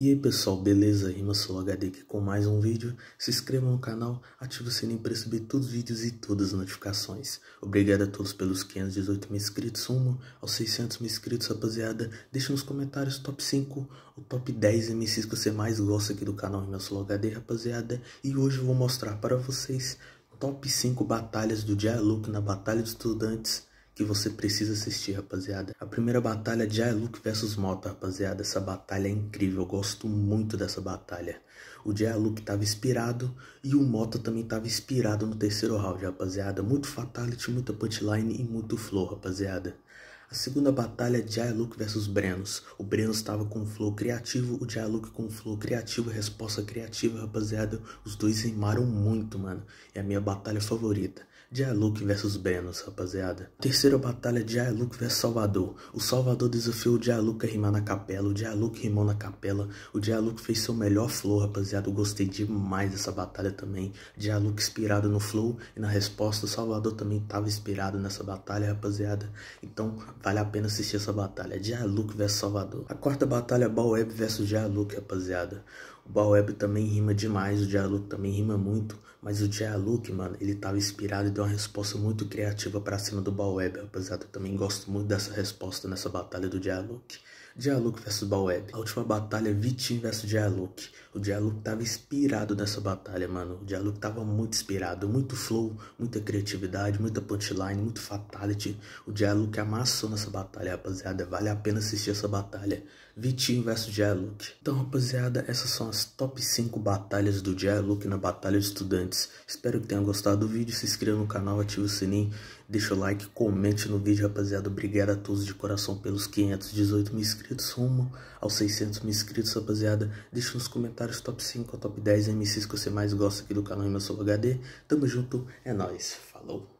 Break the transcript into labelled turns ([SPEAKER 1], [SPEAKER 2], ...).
[SPEAKER 1] E aí pessoal, beleza? Rima sou HD aqui com mais um vídeo. Se inscreva no canal, ative o sininho para receber todos os vídeos e todas as notificações. Obrigado a todos pelos 518 mil inscritos, sumo aos 600 mil inscritos, rapaziada. Deixa nos comentários top 5 ou top 10 MCs que você mais gosta aqui do canal Rima sou HD, rapaziada. E hoje eu vou mostrar para vocês top 5 batalhas do Dialog na Batalha dos Estudantes que você precisa assistir, rapaziada. A primeira batalha de Jailuk versus Mota, rapaziada. Essa batalha é incrível, eu gosto muito dessa batalha. O Jailuk tava inspirado e o Mota também tava inspirado no terceiro round, rapaziada. Muito fatality, muita punchline e muito flow, rapaziada. A segunda batalha é Jailuk versus Brenos. O Brenos tava com flow criativo, o Jailuk com flow criativo, resposta criativa, rapaziada. Os dois rimaram muito, mano. É a minha batalha favorita. Dialuc versus Benos, rapaziada. Terceira batalha, Dialuc versus Salvador. O Salvador desafiou o Jailuk a rimar na capela. O Dialuc rimou na capela. O Dialuc fez seu melhor flow, rapaziada. Eu gostei demais dessa batalha também. Dialuc inspirado no flow e na resposta. O Salvador também estava inspirado nessa batalha, rapaziada. Então, vale a pena assistir essa batalha. Dialuc versus Salvador. A quarta batalha, Balweb versus Dialuc, rapaziada. O Baweb também rima demais, o Dialuk também rima muito, mas o Dialuk, mano, ele tava inspirado e deu uma resposta muito criativa para cima do Baweb, rapaziada. Eu também gosto muito dessa resposta nessa batalha do Dialuk. Dialuk vs Balweb. A última batalha, Vitinho vs Dialuk. O Dialuk tava inspirado nessa batalha, mano. O Dialuk tava muito inspirado. Muito flow, muita criatividade, muita punchline, muito fatality. O Dialuk amassou nessa batalha, rapaziada. Vale a pena assistir essa batalha. Vitinho vs Dialuk. Então, rapaziada, essas são as top 5 batalhas do Dialuk na Batalha de Estudantes. Espero que tenham gostado do vídeo. Se inscreva no canal, ative o sininho, deixa o like, comente no vídeo, rapaziada. Obrigado a todos de coração pelos 518 mil inscritos inscritos rumo aos 600 mil inscritos, rapaziada. Deixa nos comentários top 5 ou top 10 MCs que você mais gosta aqui do canal Imersolo HD. Tamo junto, é nóis, falou!